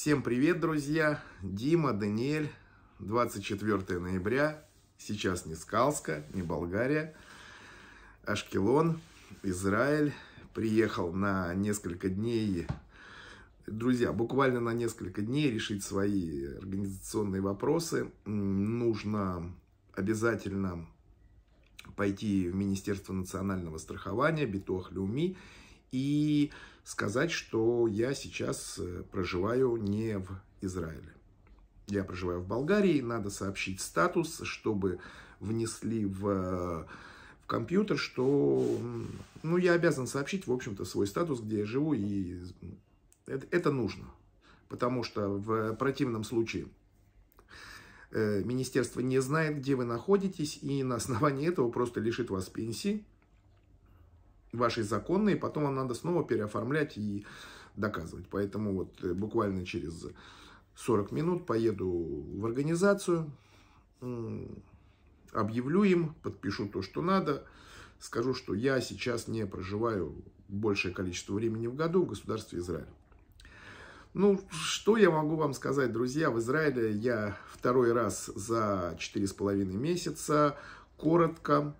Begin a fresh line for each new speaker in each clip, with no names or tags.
Всем привет, друзья! Дима, Даниэль, 24 ноября, сейчас не Скалска, не Болгария, Ашкелон, Израиль. Приехал на несколько дней, друзья, буквально на несколько дней решить свои организационные вопросы. Нужно обязательно пойти в Министерство национального страхования, Битуах Люми, и сказать, что я сейчас э, проживаю не в Израиле. Я проживаю в Болгарии, надо сообщить статус, чтобы внесли в, э, в компьютер, что ну, я обязан сообщить, в общем-то, свой статус, где я живу, и э, это, это нужно. Потому что в противном случае э, министерство не знает, где вы находитесь, и на основании этого просто лишит вас пенсии, вашей законной, и потом вам надо снова переоформлять и доказывать. Поэтому вот э, буквально через 40 минут поеду в организацию, объявлю им, подпишу то, что надо, скажу, что я сейчас не проживаю большее количество времени в году в государстве Израиль. Ну, что я могу вам сказать, друзья? В Израиле я второй раз за 4,5 месяца. Коротко,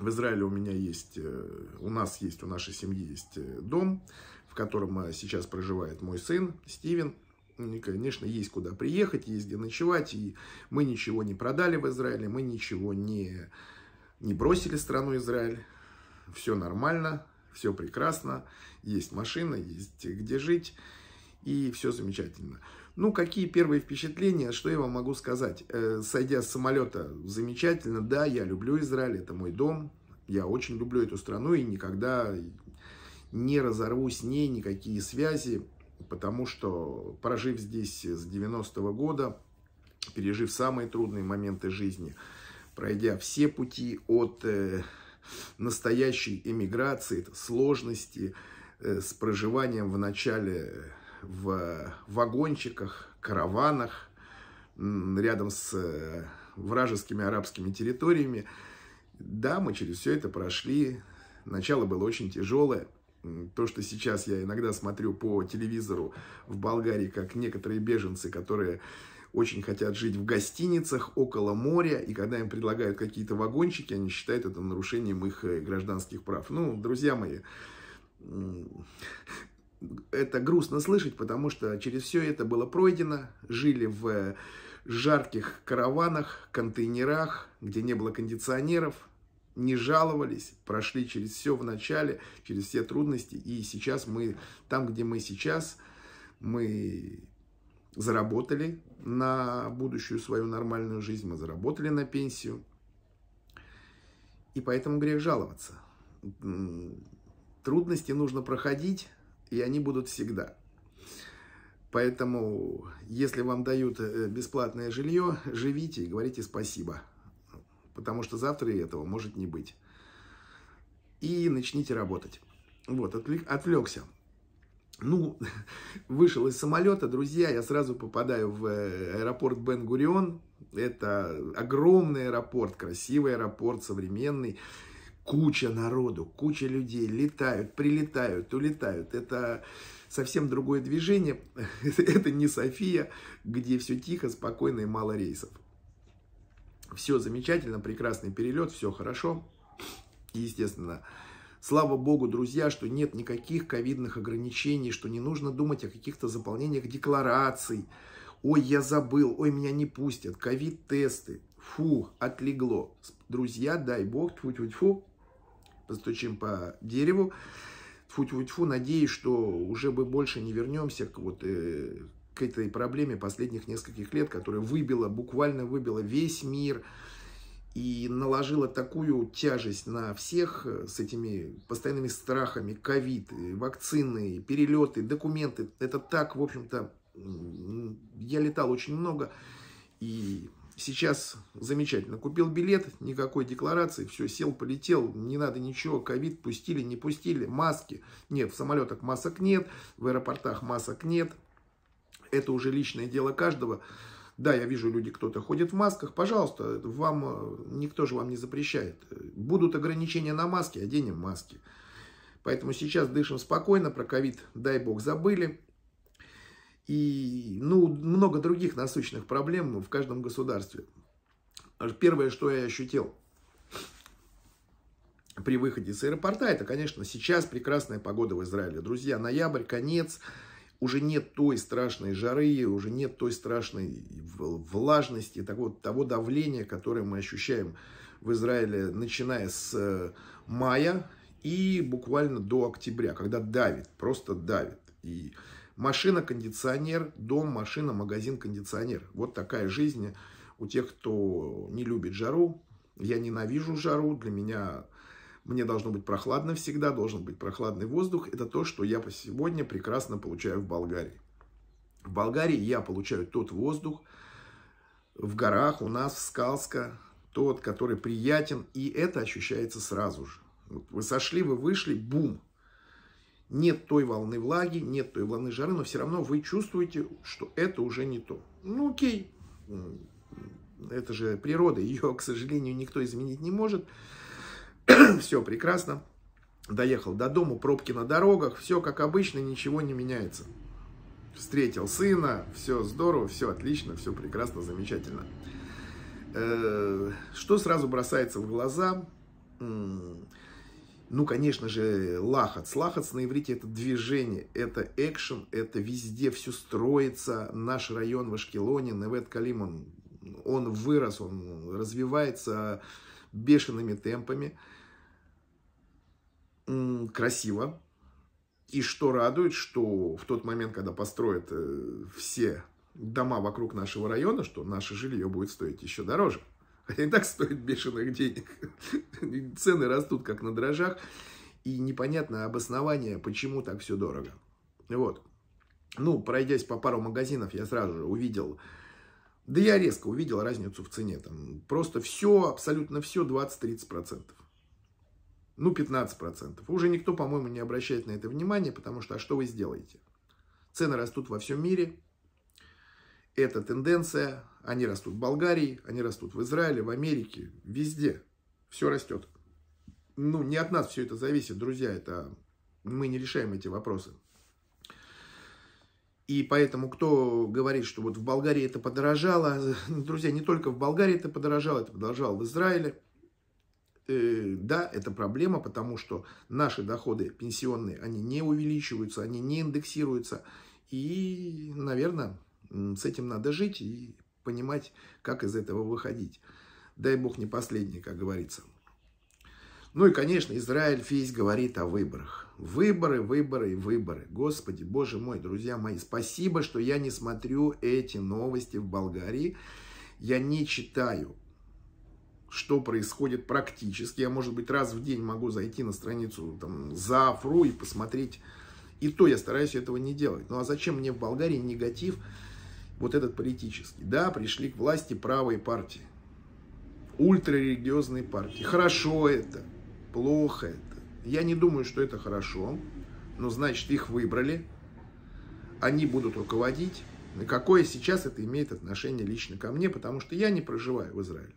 в Израиле у меня есть, э, у нас есть, у нашей семьи есть э, дом, в котором э, сейчас проживает мой сын Стивен. Ну, и, конечно, есть куда приехать, есть где ночевать. И мы ничего не продали в Израиле, мы ничего не, не бросили страну Израиль. Все нормально, все прекрасно. Есть машина, есть где жить и все замечательно. Ну, какие первые впечатления, что я вам могу сказать? Э, сойдя с самолета, замечательно, да, я люблю Израиль, это мой дом, я очень люблю эту страну и никогда не разорву с ней никакие связи, потому что, прожив здесь с 90-го года, пережив самые трудные моменты жизни, пройдя все пути от э, настоящей эмиграции, сложности э, с проживанием в начале в э, вагончиках, караванах, рядом с э, вражескими арабскими территориями. Да, мы через все это прошли. Начало было очень тяжелое. То, что сейчас я иногда смотрю по телевизору в Болгарии, как некоторые беженцы, которые очень хотят жить в гостиницах около моря, и когда им предлагают какие-то вагончики, они считают это нарушением их э, гражданских прав. Ну, друзья мои, это грустно слышать, потому что через все это было пройдено, жили в э, жарких караванах, контейнерах, где не было кондиционеров, не жаловались, прошли через все в начале, через все трудности, и сейчас мы там, где мы сейчас, мы заработали на будущую свою нормальную жизнь, мы заработали на пенсию, и поэтому грех жаловаться. Трудности нужно проходить, и они будут всегда. Поэтому, если вам дают э, бесплатное жилье, живите и говорите спасибо, потому что завтра и этого может не быть. И начните работать. Вот, отвлекся. Ну, вышел из самолета, друзья, я сразу попадаю в э, аэропорт Бен-Гурион. Это огромный аэропорт, красивый аэропорт, современный куча народу, куча людей летают, прилетают, улетают. Это совсем другое движение. Это не София, где все тихо, спокойно и мало рейсов. Все замечательно, прекрасный перелет, все хорошо. естественно, слава богу, друзья, что нет никаких ковидных ограничений, что не нужно думать о каких-то заполнениях деклараций. Ой, я забыл, ой, меня не пустят, ковид-тесты. Фу, отлегло. Друзья, дай бог, тьфу-тьфу-тьфу, постучим по дереву. Тьфу-тьфу-тьфу, надеюсь, что уже мы больше не вернемся к вот э, к этой проблеме последних нескольких лет, которая выбила, буквально выбила весь мир и наложила такую тяжесть на всех э, с этими постоянными страхами, ковид, э, вакцины, перелеты, документы. Это так, в общем-то, я летал очень много, и Сейчас замечательно. Купил билет, никакой декларации, все, сел, полетел, не надо ничего, ковид пустили, не пустили, маски. Нет, в самолетах масок нет, в аэропортах масок нет. Это уже личное дело каждого. Да, я вижу, люди кто-то ходит в масках. Пожалуйста, вам э, никто же вам не запрещает. Будут ограничения на маски, оденем маски. Поэтому сейчас дышим спокойно, про ковид, дай бог, забыли и ну, много других насущных проблем в каждом государстве. Первое, что я ощутил при выходе из аэропорта, это, конечно, сейчас прекрасная погода в Израиле. Друзья, ноябрь, конец, уже нет той страшной жары, уже нет той страшной влажности, того, того давления, которое мы ощущаем в Израиле, начиная с э, мая и буквально до октября, когда давит, просто давит. И Машина, кондиционер, дом, машина, магазин, кондиционер. Вот такая жизнь у тех, кто не любит жару. Я ненавижу жару, для меня мне должно быть прохладно всегда, должен быть прохладный воздух. Это то, что я сегодня прекрасно получаю в Болгарии. В Болгарии я получаю тот воздух в горах у нас, в Скалска, тот, который приятен, и это ощущается сразу же. Вы сошли, вы вышли, бум, нет той волны влаги, нет той волны жары, но все равно вы чувствуете, что это уже не то. Ну окей, это же природа, ее, к сожалению, никто изменить не может. все прекрасно, доехал до дома, пробки на дорогах, все как обычно, ничего не меняется. Встретил сына, все здорово, все отлично, все прекрасно, замечательно. Э, что сразу бросается в глаза? Ну, конечно же, лахац. Лахац на иврите это движение, это экшен, это везде все строится. Наш район в Ашкелоне, Невет Калим, он, он вырос, он развивается бешеными темпами. Красиво. И что радует, что в тот момент, когда построят э, все дома вокруг нашего района, что наше жилье будет стоить еще дороже. Они так стоят бешеных денег. Цены растут, как на дрожжах. И непонятно обоснование, почему так все дорого. Вот. Ну, пройдясь по пару магазинов, я сразу же увидел... Да я резко увидел разницу в цене. Там просто все, абсолютно все 20-30%. Ну, 15%. Уже никто, по-моему, не обращает на это внимания, потому что а что вы сделаете? Цены растут во всем мире, это тенденция, они растут в Болгарии, они растут в Израиле, в Америке, везде. Все растет. Ну, не от нас все это зависит, друзья, это мы не решаем эти вопросы. И поэтому, кто говорит, что вот в Болгарии это подорожало, друзья, не только в Болгарии это подорожало, это подорожало в Израиле. Э, да, это проблема, потому что наши доходы пенсионные, они не увеличиваются, они не индексируются. И, наверное, с этим надо жить и понимать, как из этого выходить. Дай бог не последний, как говорится. Ну и, конечно, Израиль весь говорит о выборах. Выборы, выборы и выборы. Господи, боже мой, друзья мои, спасибо, что я не смотрю эти новости в Болгарии. Я не читаю, что происходит практически. Я, может быть, раз в день могу зайти на страницу там, Зафру и посмотреть. И то я стараюсь этого не делать. Ну а зачем мне в Болгарии негатив? вот этот политический. Да, пришли к власти правые партии, ультрарелигиозные партии. Хорошо это, плохо это. Я не думаю, что это хорошо, но значит их выбрали, они будут руководить. И какое сейчас это имеет отношение лично ко мне, потому что я не проживаю в Израиле.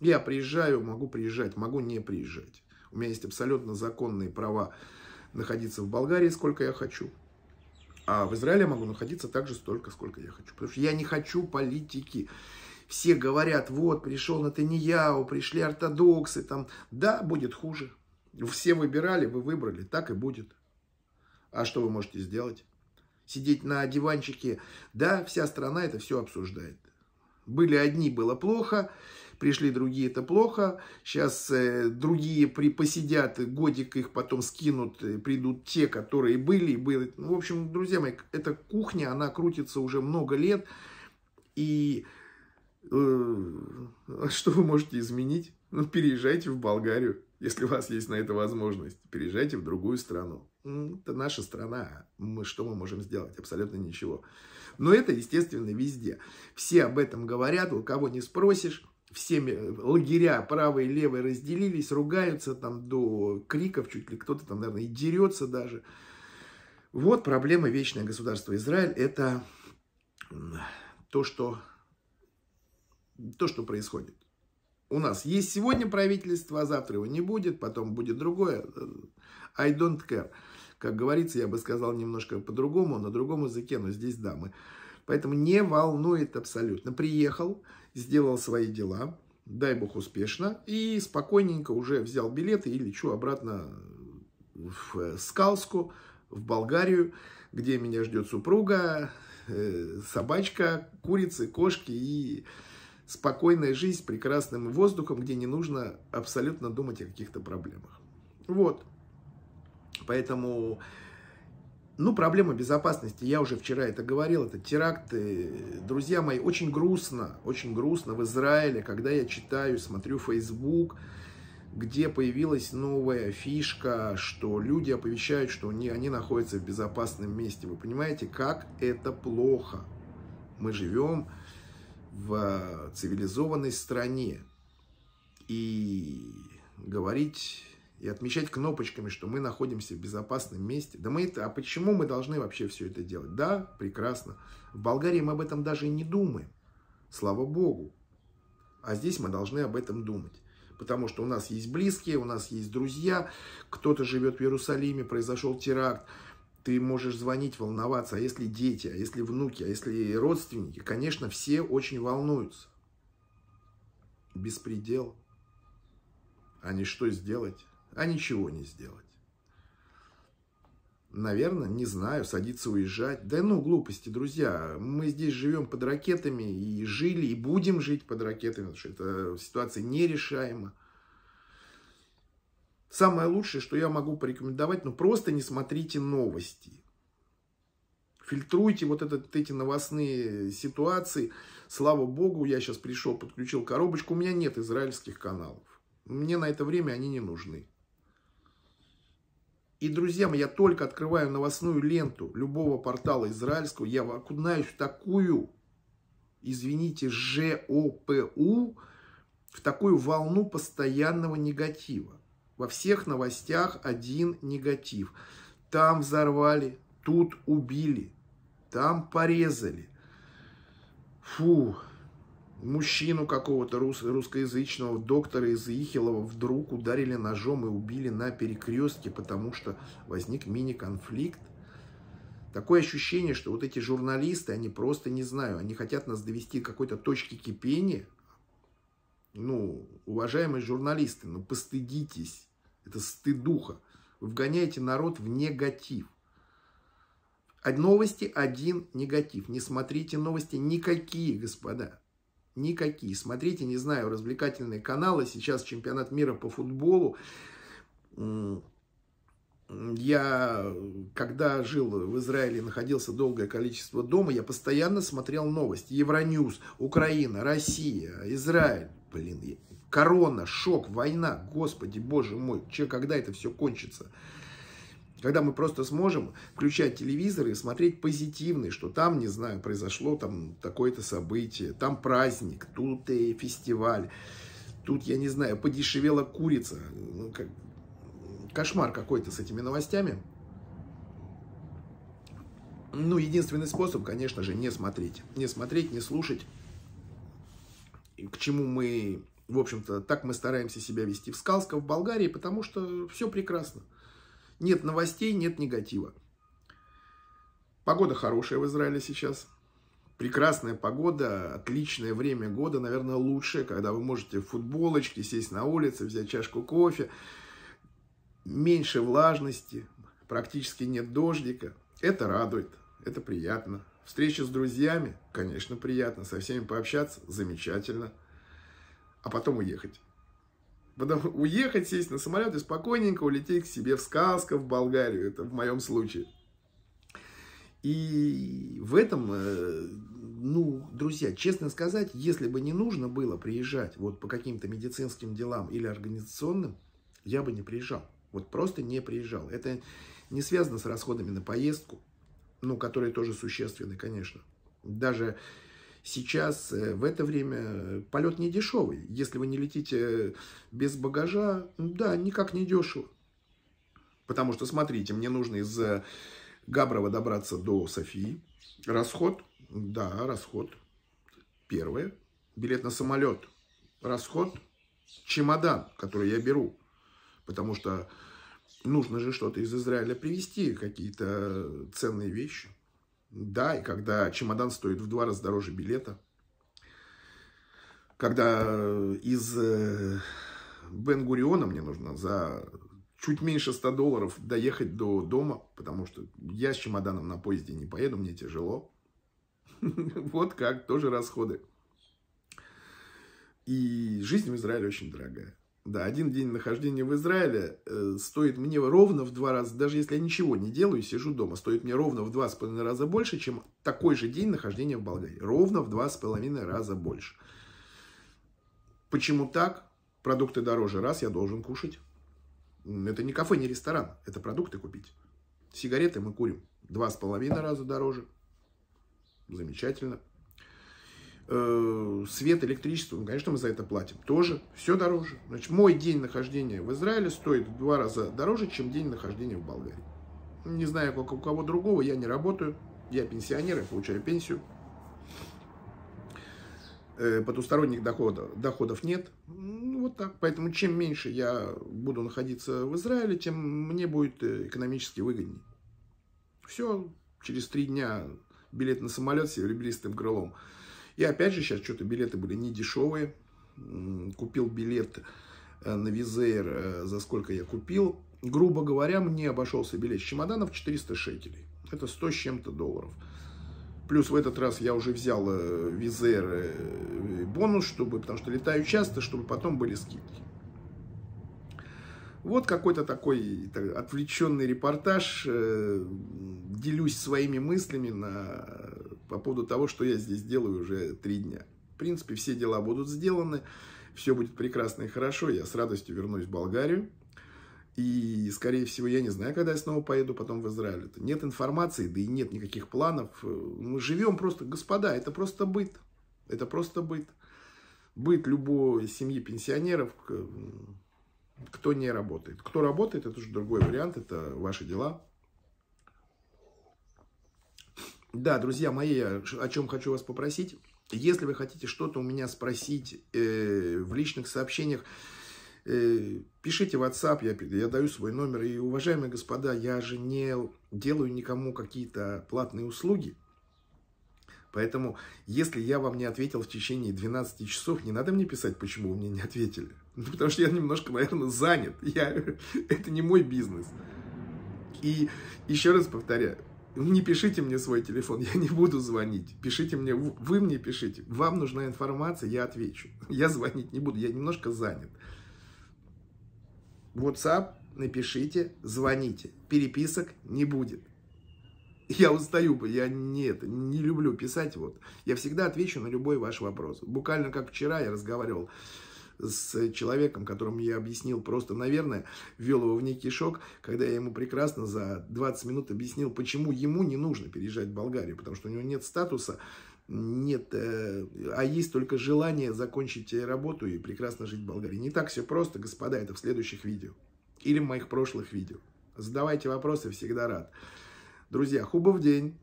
Я приезжаю, могу приезжать, могу не приезжать. У меня есть абсолютно законные права находиться в Болгарии, сколько я хочу. А в Израиле я могу находиться так же столько, сколько я хочу. Потому что я не хочу политики. Все говорят, вот, пришел Натаньяу, пришли ортодоксы, там, да, будет хуже. Все выбирали, вы выбрали, так и будет. А что вы можете сделать? Сидеть на диванчике, да, вся страна это все обсуждает. Были одни, было плохо, пришли другие, это плохо, сейчас э, другие при, посидят, годик их потом скинут, придут те, которые были были. Ну, в общем, друзья мои, эта кухня, она крутится уже много лет, и э, что вы можете изменить? Ну, переезжайте в Болгарию, если у вас есть на это возможность. Переезжайте в другую страну. Это наша страна. А мы, что мы можем сделать? Абсолютно ничего. Но это, естественно, везде. Все об этом говорят, у кого не спросишь всеми э, лагеря правые и левые разделились, ругаются там до криков, чуть ли кто-то там, наверное, и дерется даже. Вот проблема вечное государство Израиль. Это то, что, то, что происходит. У нас есть сегодня правительство, а завтра его не будет, потом будет другое. Э, I don't care. Как говорится, я бы сказал немножко по-другому, на другом языке, но здесь да, мы Поэтому не волнует абсолютно. Приехал, сделал свои дела, дай бог успешно, и спокойненько уже взял билеты и лечу обратно в э, Скалску, в Болгарию, где меня ждет супруга, э, собачка, курицы, кошки и спокойная жизнь с прекрасным воздухом, где не нужно абсолютно думать о каких-то проблемах. Вот. Поэтому ну, проблема безопасности, я уже вчера это говорил, это теракты. Э, друзья мои, очень грустно, очень грустно в Израиле, когда я читаю, смотрю Facebook, где появилась новая фишка, что люди оповещают, что они, они находятся в безопасном месте. Вы понимаете, как это плохо. Мы живем в э, цивилизованной стране. И говорить и отмечать кнопочками, что мы находимся в безопасном месте. Да мы это, а почему мы должны вообще все это делать? Да, прекрасно. В Болгарии мы об этом даже и не думаем. Слава Богу. А здесь мы должны об этом думать. Потому что у нас есть близкие, у нас есть друзья, кто-то живет в Иерусалиме, произошел теракт, ты можешь звонить, волноваться. А если дети, а если внуки, а если родственники? Конечно, все очень волнуются. Беспредел. А не что сделать? а ничего не сделать. Наверное, не знаю, садиться уезжать. Да ну, глупости, друзья. Мы здесь живем под ракетами и жили, и будем жить под ракетами, потому что эта ситуация нерешаема. Самое лучшее, что я могу порекомендовать, ну просто не смотрите новости. Фильтруйте вот, этот, эти новостные ситуации. Слава богу, я сейчас пришел, подключил коробочку. У меня нет израильских каналов. Мне на это время они не нужны. И, друзья мои, я только открываю новостную ленту любого портала израильского, я окунаюсь в такую, извините, ЖОПУ, в такую волну постоянного негатива. Во всех новостях один негатив. Там взорвали, тут убили, там порезали. Фух мужчину какого-то рус, русскоязычного доктора из Ихилова вдруг ударили ножом и убили на перекрестке, потому что возник мини-конфликт. Такое ощущение, что вот эти журналисты, они просто, не знаю, они хотят нас довести к какой-то точке кипения. Ну, уважаемые журналисты, ну постыдитесь, это стыдуха. Вы вгоняете народ в негатив. От а, новости один негатив. Не смотрите новости никакие, господа никакие. Смотрите, не знаю, развлекательные каналы, сейчас чемпионат мира по футболу. Я, когда жил в Израиле, находился долгое количество дома, я постоянно смотрел новости. Евроньюз, Украина, Россия, Израиль. Блин, корона, шок, война. Господи, боже мой, че, когда это все кончится? Когда мы просто сможем включать телевизор и смотреть позитивный, что там, не знаю, произошло там такое-то событие, там праздник, тут и э, фестиваль, тут, я не знаю, подешевела курица. Ну, как... Кошмар какой-то с этими новостями. Ну, единственный способ, конечно же, не смотреть. Не смотреть, не слушать. К чему мы, в общем-то, так мы стараемся себя вести в Скалско, в Болгарии, потому что все прекрасно. Нет новостей, нет негатива. Погода хорошая в Израиле сейчас. Прекрасная погода, отличное время года, наверное, лучшее, когда вы можете в футболочке сесть на улице, взять чашку кофе. Меньше влажности, практически нет дождика. Это радует, это приятно. Встреча с друзьями, конечно, приятно. Со всеми пообщаться, замечательно. А потом уехать. Потом уехать, сесть на самолет и спокойненько улететь к себе в сказка в Болгарию. Это в моем случае. И в этом, э, ну, друзья, честно сказать, если бы не нужно было приезжать вот по каким-то медицинским делам или организационным, я бы не приезжал. Вот просто не приезжал. Это не связано с расходами на поездку, ну, которые тоже существенны, конечно. Даже сейчас, э, в это время, э, полет не дешевый. Если вы не летите э, без багажа, да, никак не дешево. Потому что, смотрите, мне нужно из Габрова добраться до Софии. Расход, да, расход. Первое. Билет на самолет. Расход. Чемодан, который я беру. Потому что нужно же что-то из Израиля привезти, какие-то ценные вещи. Да, и когда чемодан стоит в два раза дороже билета, когда э, из э, бен мне нужно за чуть меньше 100 долларов доехать до дома, потому что я с чемоданом на поезде не поеду, мне тяжело. Вот как, тоже расходы. И жизнь в Израиле очень дорогая. Да, один день нахождения в Израиле э, стоит мне ровно в два раза, даже если я ничего не делаю и сижу дома, стоит мне ровно в два с половиной раза больше, чем такой же день нахождения в Болгарии. Ровно в два с половиной раза больше. Почему так? Продукты дороже, раз я должен кушать. Это не кафе, не ресторан, это продукты купить. Сигареты мы курим два с половиной раза дороже. Замечательно. Э, свет, электричество, ну, конечно, мы за это платим, тоже все дороже. Значит, мой день нахождения в Израиле стоит в два раза дороже, чем день нахождения в Болгарии. Не знаю, как у кого другого, я не работаю, я пенсионер, я получаю пенсию. Э, потусторонних доходов, доходов нет. Ну, вот так. Поэтому чем меньше я буду находиться в Израиле, тем мне будет э, экономически выгоднее. Все, через три дня билет на самолет с серебристым крылом. И опять же, сейчас что-то билеты были не дешевые. Купил билет э, на Визейр, э, за сколько я купил. Грубо говоря, мне обошелся билет с чемоданов 400 шекелей. Это 100 с чем-то долларов. Плюс в этот раз я уже взял э, Визер бонус, чтобы, потому что летаю часто, чтобы потом были скидки. Вот какой-то такой так, отвлеченный репортаж. Делюсь своими мыслями на по поводу того, что я здесь делаю уже три дня. В принципе, все дела будут сделаны, все будет прекрасно и хорошо, я с радостью вернусь в Болгарию. И, скорее всего, я не знаю, когда я снова поеду потом в Израиль. Нет информации, да и нет никаких планов. Мы живем просто, господа, это просто быт. Это просто быт. Быт любой семьи пенсионеров, кто не работает. Кто работает, это уже другой вариант, это ваши дела. Да, друзья мои, о чем хочу вас попросить. Если вы хотите что-то у меня спросить э, в личных сообщениях, э, пишите в WhatsApp, я, я даю свой номер. И, уважаемые господа, я же не делаю никому какие-то платные услуги. Поэтому, если я вам не ответил в течение 12 часов, не надо мне писать, почему вы мне не ответили. Ну, потому что я немножко, наверное, занят. Я... Это не мой бизнес. И еще раз повторяю, не пишите мне свой телефон, я не буду звонить. Пишите мне, вы мне пишите. Вам нужна информация, я отвечу. Я звонить не буду, я немножко занят. WhatsApp напишите, звоните. Переписок не будет. Я устаю, бы, я не, это, не люблю писать. Вот. Я всегда отвечу на любой ваш вопрос. Буквально как вчера я разговаривал с человеком, которому я объяснил, просто, наверное, ввел его в некий шок, когда я ему прекрасно за 20 минут объяснил, почему ему не нужно переезжать в Болгарию, потому что у него нет статуса, нет, э, а есть только желание закончить э, работу и прекрасно жить в Болгарии. Не так все просто, господа, это в следующих видео или в моих прошлых видео. Задавайте вопросы, всегда рад. Друзья, хубов день.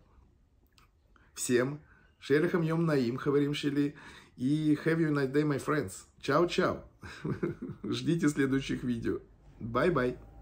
Всем. Шерехом, йом наим, говорим шили. И have you a nice day, my friends. Чао-чао. Ждите следующих видео. Bye-bye.